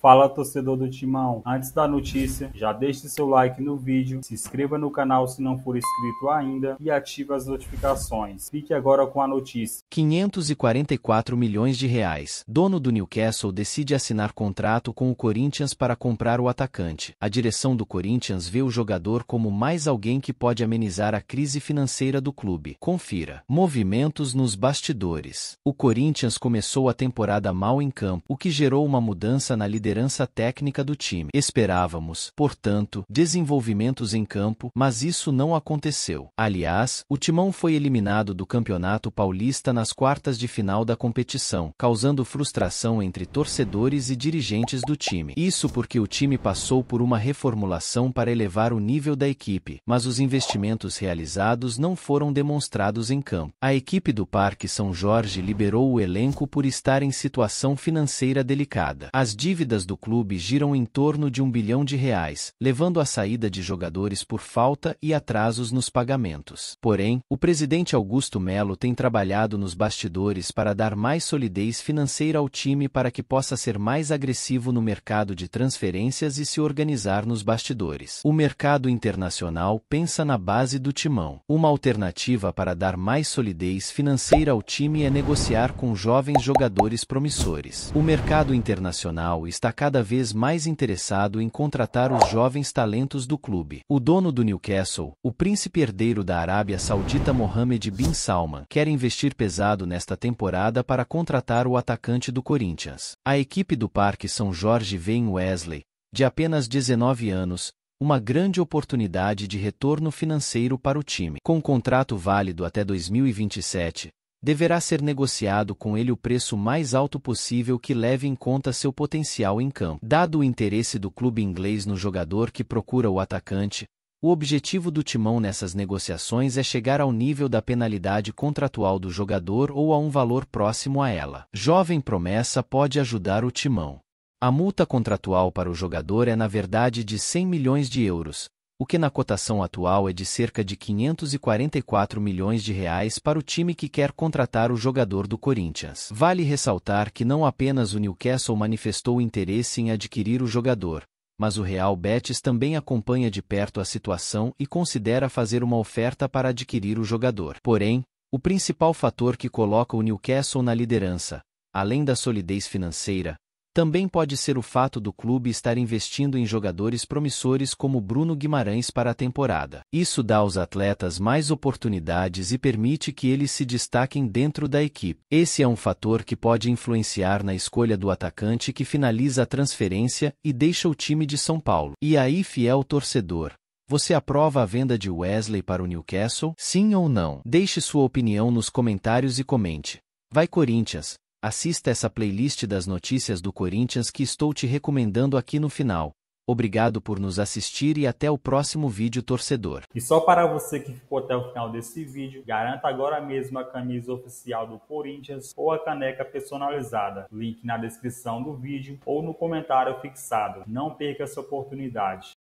Fala torcedor do Timão, antes da notícia, já deixe seu like no vídeo, se inscreva no canal se não for inscrito ainda e ative as notificações. Fique agora com a notícia. 544 milhões de reais. Dono do Newcastle decide assinar contrato com o Corinthians para comprar o atacante. A direção do Corinthians vê o jogador como mais alguém que pode amenizar a crise financeira do clube. Confira. Movimentos nos bastidores. O Corinthians começou a temporada mal em campo, o que gerou uma mudança na liderança liderança técnica do time. Esperávamos, portanto, desenvolvimentos em campo, mas isso não aconteceu. Aliás, o Timão foi eliminado do Campeonato Paulista nas quartas de final da competição, causando frustração entre torcedores e dirigentes do time. Isso porque o time passou por uma reformulação para elevar o nível da equipe, mas os investimentos realizados não foram demonstrados em campo. A equipe do Parque São Jorge liberou o elenco por estar em situação financeira delicada. As dívidas dívidas do clube giram em torno de um bilhão de reais, levando à saída de jogadores por falta e atrasos nos pagamentos. Porém, o presidente Augusto Melo tem trabalhado nos bastidores para dar mais solidez financeira ao time para que possa ser mais agressivo no mercado de transferências e se organizar nos bastidores. O mercado internacional pensa na base do timão. Uma alternativa para dar mais solidez financeira ao time é negociar com jovens jogadores promissores. O mercado internacional está está cada vez mais interessado em contratar os jovens talentos do clube. O dono do Newcastle, o príncipe herdeiro da Arábia Saudita Mohammed bin Salman, quer investir pesado nesta temporada para contratar o atacante do Corinthians. A equipe do Parque São Jorge vê em Wesley, de apenas 19 anos, uma grande oportunidade de retorno financeiro para o time. Com contrato válido até 2027, deverá ser negociado com ele o preço mais alto possível que leve em conta seu potencial em campo. Dado o interesse do clube inglês no jogador que procura o atacante, o objetivo do timão nessas negociações é chegar ao nível da penalidade contratual do jogador ou a um valor próximo a ela. Jovem promessa pode ajudar o timão. A multa contratual para o jogador é na verdade de 100 milhões de euros, o que na cotação atual é de cerca de 544 milhões de reais para o time que quer contratar o jogador do Corinthians. Vale ressaltar que não apenas o Newcastle manifestou interesse em adquirir o jogador, mas o Real Betis também acompanha de perto a situação e considera fazer uma oferta para adquirir o jogador. Porém, o principal fator que coloca o Newcastle na liderança, além da solidez financeira, também pode ser o fato do clube estar investindo em jogadores promissores como Bruno Guimarães para a temporada. Isso dá aos atletas mais oportunidades e permite que eles se destaquem dentro da equipe. Esse é um fator que pode influenciar na escolha do atacante que finaliza a transferência e deixa o time de São Paulo. E aí, fiel torcedor, você aprova a venda de Wesley para o Newcastle? Sim ou não? Deixe sua opinião nos comentários e comente. Vai Corinthians! assista essa playlist das notícias do Corinthians que estou te recomendando aqui no final. Obrigado por nos assistir e até o próximo vídeo torcedor. E só para você que ficou até o final desse vídeo, garanta agora mesmo a camisa oficial do Corinthians ou a caneca personalizada. Link na descrição do vídeo ou no comentário fixado. Não perca essa oportunidade.